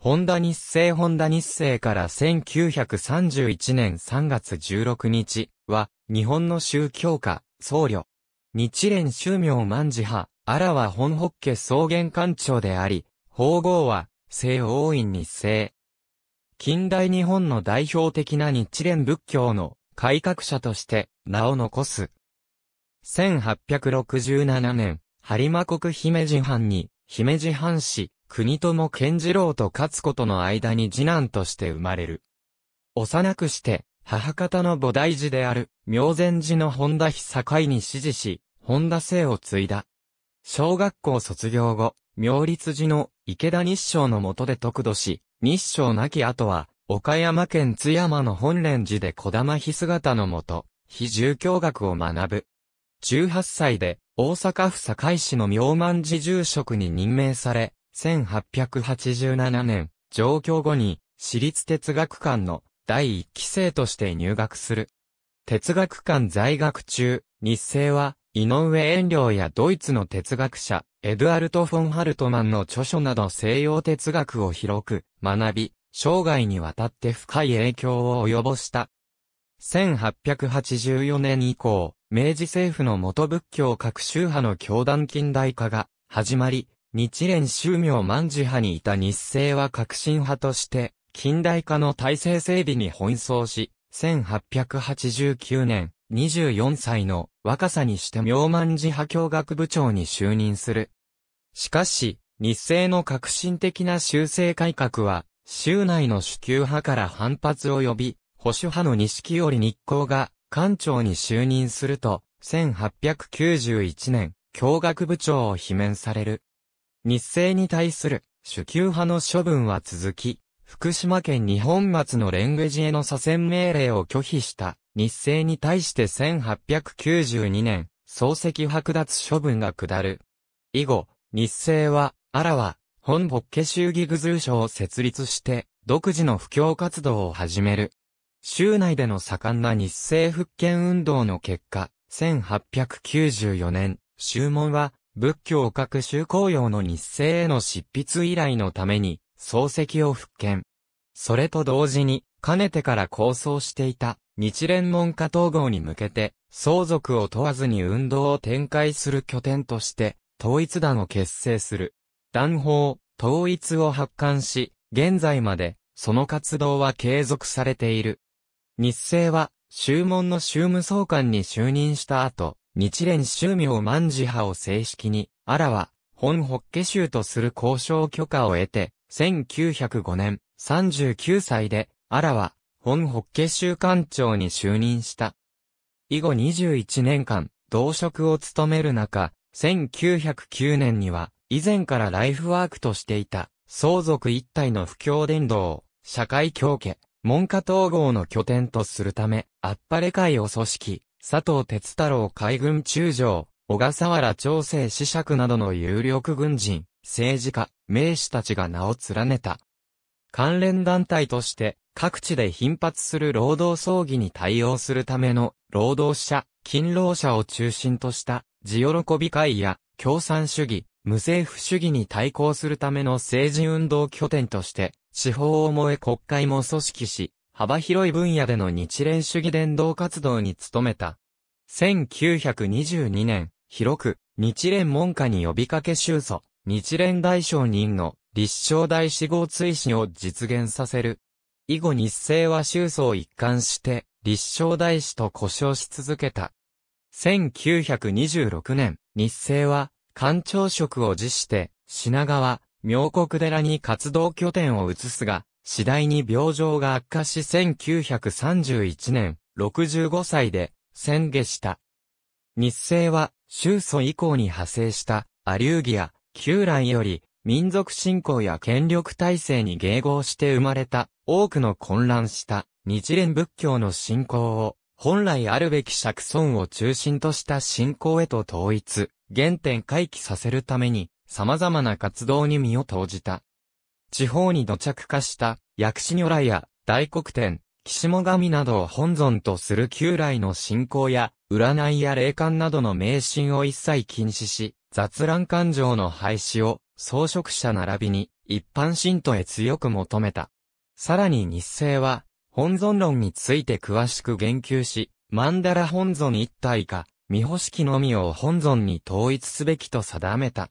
ホンダ日清ホンダ日清から1931年3月16日は、日本の宗教家、僧侶。日蓮宗明万事派、あらは本北家草原館長であり、法号は、西王院日清。近代日本の代表的な日蓮仏教の改革者として名を残す。1867年、播磨国姫路藩に、姫路藩士、国友健次郎と勝子との間に次男として生まれる。幼くして、母方の菩提寺である、明前寺の本田日境に支持し、本田姓を継いだ。小学校卒業後、明律寺の池田日照の下で得度し、日照亡き後は、岡山県津山の本蓮寺で小玉日姿のもと、非住教学を学ぶ。18歳で、大阪府堺市の明満寺住職に任命され、1887年、上京後に、私立哲学館の第一期生として入学する。哲学館在学中、日清は、井上遠慮やドイツの哲学者、エドゥアルト・フォン・ハルトマンの著書など西洋哲学を広く学び、生涯にわたって深い影響を及ぼした。1884年以降、明治政府の元仏教各宗派の教団近代化が始まり、日蓮宗明万事派にいた日清は革新派として、近代化の体制整備に奔走し、1889年、24歳の若さにして明万事派教学部長に就任する。しかし、日清の革新的な修正改革は、州内の主級派から反発を呼び、保守派の錦織日光が、官庁に就任すると、1891年、教学部長を罷免される。日清に対する主級派の処分は続き、福島県日本松のレンゲジへの左遷命令を拒否した日清に対して1892年、漱石剥奪処分が下る。以後、日清は、あらわ、本ポッケ衆議具通所を設立して、独自の布教活動を始める。州内での盛んな日清復権運動の結果、1894年、修門は仏教各宗公用の日清への執筆依頼のために、漱石を復権。それと同時に、かねてから構想していた、日蓮門下統合に向けて、相続を問わずに運動を展開する拠点として、統一団を結成する。団法、統一を発刊し、現在まで、その活動は継続されている。日清は、宗門の宗務総監に就任した後、日蓮宗明万事派を正式に、あらは、本法華宗とする交渉許可を得て、1905年、39歳で、あらは、本法華宗官長に就任した。以後21年間、同職を務める中、1909年には、以前からライフワークとしていた、相続一体の不況伝道を、社会教家、文化統合の拠点とするため、あっぱれ会を組織、佐藤哲太郎海軍中将、小笠原長生子爵などの有力軍人、政治家、名士たちが名を連ねた。関連団体として、各地で頻発する労働争議に対応するための、労働者、勤労者を中心とした、地喜び会や、共産主義、無政府主義に対抗するための政治運動拠点として、司法を燃え国会も組織し、幅広い分野での日蓮主義伝道活動に努めた。1922年、広く、日蓮門下に呼びかけ収祖、日蓮大商人の立正大志号追進を実現させる。以後日清は収祖を一貫して、立正大志と呼称し続けた。1926年、日清は、官庁職を辞して、品川、妙国寺に活動拠点を移すが、次第に病状が悪化し1931年、65歳で、宣下した。日清は、終祖以降に派生した、アリューギア、旧来より、民族信仰や権力体制に迎合して生まれた、多くの混乱した、日蓮仏教の信仰を、本来あるべき釈尊を中心とした信仰へと統一、原点回帰させるために、様々な活動に身を投じた。地方に土着化した薬師如来や大黒天、岸も神などを本尊とする旧来の信仰や、占いや霊感などの迷信を一切禁止し、雑乱感情の廃止を、装飾者並びに、一般信徒へ強く求めた。さらに日清は、本尊論について詳しく言及し、曼荼羅本尊一体か、三保式のみを本尊に統一すべきと定めた。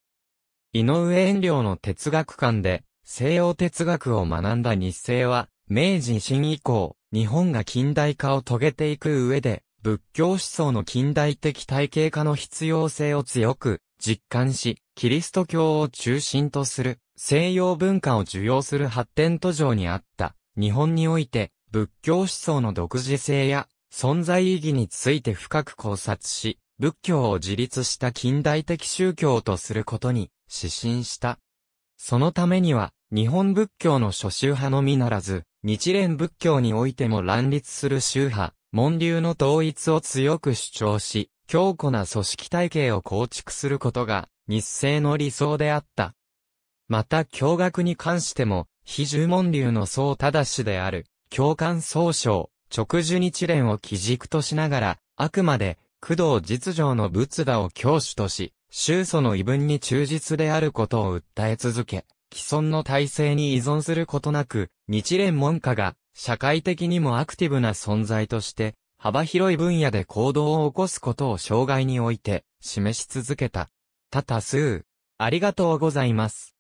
井上遠慮の哲学館で、西洋哲学を学んだ日清は、明治維新以降、日本が近代化を遂げていく上で、仏教思想の近代的体系化の必要性を強く実感し、キリスト教を中心とする西洋文化を受容する発展途上にあった日本において仏教思想の独自性や存在意義について深く考察し、仏教を自立した近代的宗教とすることに指針した。そのためには、日本仏教の諸宗派のみならず、日蓮仏教においても乱立する宗派、門流の統一を強く主張し、強固な組織体系を構築することが、日清の理想であった。また、教学に関しても、非従門流の総正しである、教官総称、直樹日蓮を基軸としながら、あくまで、工藤実情の仏陀を教主とし、宗祖の異文に忠実であることを訴え続け、既存の体制に依存することなく、日蓮門下が社会的にもアクティブな存在として、幅広い分野で行動を起こすことを障害において示し続けた。多々数、ありがとうございます。